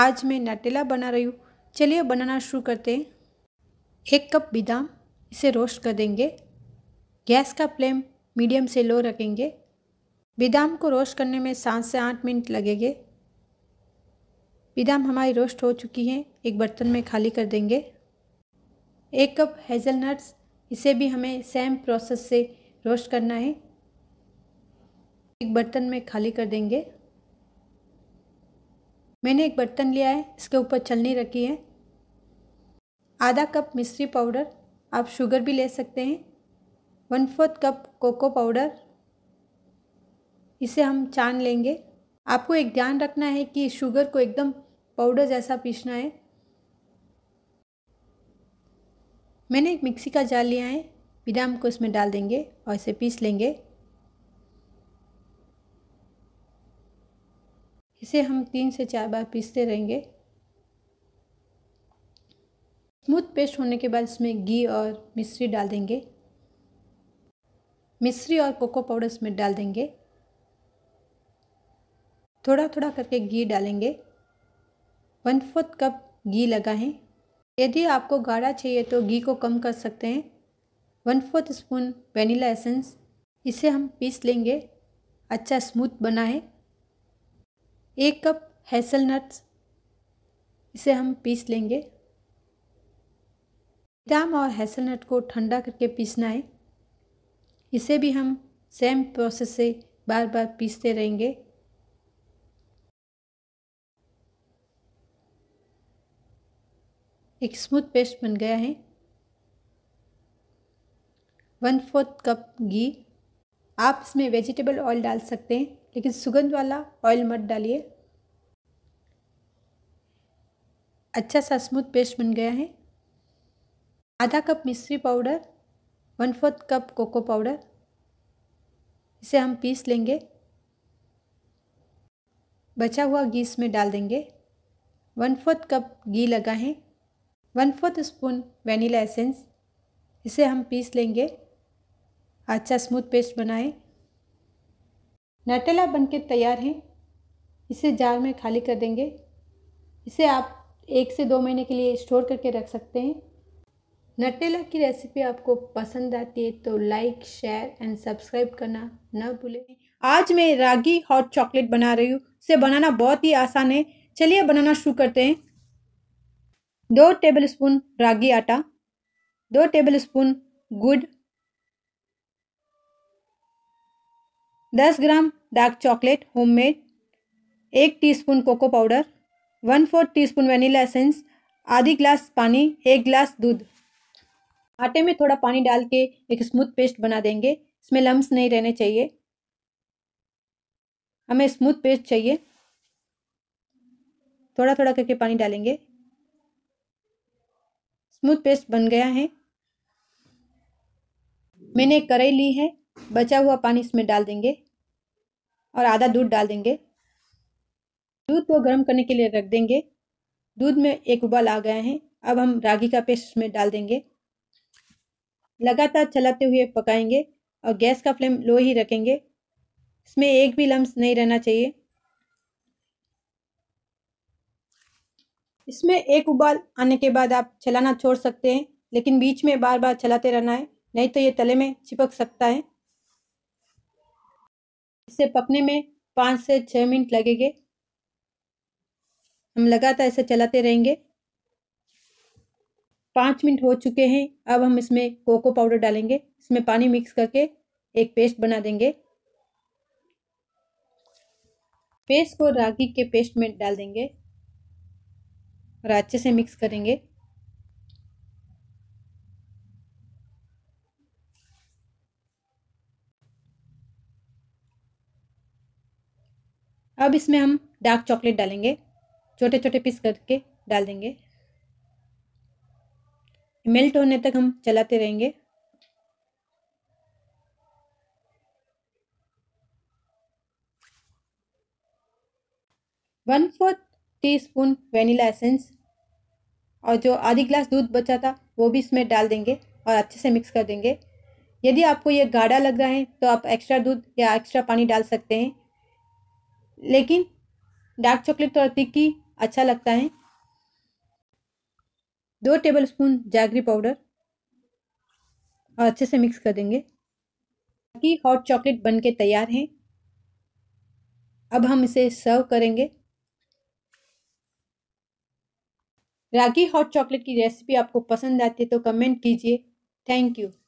आज मैं नटेला बना रही हूँ चलिए बनाना शुरू करते हैं एक कप बादाम इसे रोस्ट कर देंगे गैस का फ्लेम मीडियम से लो रखेंगे बादाम को रोस्ट करने में सात से आठ मिनट लगेंगे बादाम हमारी रोस्ट हो चुकी हैं एक बर्तन में खाली कर देंगे एक कप हेज़लनट्स इसे भी हमें सेम प्रोसेस से रोस्ट करना है एक बर्तन में खाली कर देंगे मैंने एक बर्तन लिया है इसके ऊपर चलनी रखी है आधा कप मिश्री पाउडर आप शुगर भी ले सकते हैं one fourth cup cocoa powder इसे हम छान लेंगे आपको एक ध्यान रखना है कि शुगर को एकदम पाउडर जैसा पीसना है मैंने एक मिक्सी का जाल लिया है बादाम को इसमें डाल देंगे और इसे पीस लेंगे इसे हम तीन से चार बार पीसते रहेंगे स्मूथ पेस्ट होने के बाद इसमें घी और मिश्री डाल देंगे मिश्री और कोको पाउडर इसमें डाल देंगे थोड़ा थोड़ा करके घी डालेंगे वन फोर्थ कप घी लगाएं यदि आपको गाढ़ा चाहिए तो घी को कम कर सकते हैं one fourth spoon vanilla essence इसे हम पीस लेंगे अच्छा स्मूथ बना है एक कप नट्स इसे हम पीस लेंगे बादाम और नट को ठंडा करके पीसना है इसे भी हम सेम प्रोसेस से बार बार पीसते रहेंगे एक स्मूथ पेस्ट बन गया है वन फोर्थ कप घी आप इसमें वेजिटेबल ऑयल डाल सकते हैं लेकिन सुगंध वाला ऑयल मत डालिए अच्छा सा स्मूथ पेस्ट बन गया है आधा कप मिश्री powder one fourth cup cocoa powder इसे हम पीस लेंगे बचा हुआ घी इसमें डाल देंगे वन फोर्थ कप घी लगा है one fourth spoon vanilla essence इसे हम पीस लेंगे अच्छा स्मूथ पेस्ट बनाएं नटेला बन के तैयार हैं इसे जार में खाली कर देंगे इसे आप एक से दो महीने के लिए स्टोर करके रख सकते हैं नटेला की रेसिपी आपको पसंद आती है तो लाइक शेयर एंड सब्सक्राइब करना न भूलें आज मैं रागी हॉट चॉकलेट बना रही हूँ इसे बनाना बहुत ही आसान है चलिए बनाना शुरू करते हैं दो टेबल स्पून रागी आटा दो टेबल स्पून गुड़ 10 ग्राम डार्क चॉकलेट होममेड एक teaspoon cocoa powder one fourth teaspoon vanilla essence आधी ग्लास पानी एक ग्लास दूध आटे में थोड़ा पानी डाल के एक स्मूथ पेस्ट बना देंगे इसमें लम्स नहीं रहने चाहिए हमें स्मूथ पेस्ट चाहिए थोड़ा थोड़ा करके पानी डालेंगे स्मूथ पेस्ट बन गया है मैंने कढ़ाई ली है बचा हुआ पानी इसमें डाल देंगे और आधा दूध डाल देंगे दूध को गर्म करने के लिए रख देंगे दूध में एक उबाल आ गए हैं अब हम रागी का पेस्ट उसमें डाल देंगे लगातार चलाते हुए पकाएंगे और गैस का फ्लेम लो ही रखेंगे इसमें एक भी लम्स नहीं रहना चाहिए इसमें एक उबाल आने के बाद आप चलाना छोड़ सकते हैं लेकिन बीच में बार बार चलाते रहना है नहीं तो ये तले में चिपक सकता है इसे पकने में पाँच से छः मिनट लगेंगे हम लगातार इसे चलाते रहेंगे पाँच मिनट हो चुके हैं अब हम इसमें कोको पाउडर डालेंगे इसमें पानी मिक्स करके एक पेस्ट बना देंगे पेस्ट को रागी के पेस्ट में डाल देंगे और अच्छे से मिक्स करेंगे अब इसमें हम डार्क चॉकलेट डालेंगे छोटे छोटे पीस करके डाल देंगे मेल्ट होने तक हम चलाते रहेंगे one fourth teaspoon vanilla essence और जो आधी गिलास दूध बचा था वो भी इसमें डाल देंगे और अच्छे से मिक्स कर देंगे यदि आपको ये गाढ़ा लग रहा है तो आप एक्स्ट्रा दूध या एक्स्ट्रा पानी डाल सकते हैं लेकिन डार्क चॉकलेट थोड़ा तिक्की अच्छा लगता है दो टेबल स्पून जागरी पाउडर और अच्छे से मिक्स कर देंगे ताकि हॉट चॉकलेट बन के तैयार हैं अब हम इसे सर्व करेंगे रागी हॉट चॉकलेट की रेसिपी आपको पसंद आती है तो कमेंट कीजिए थैंक यू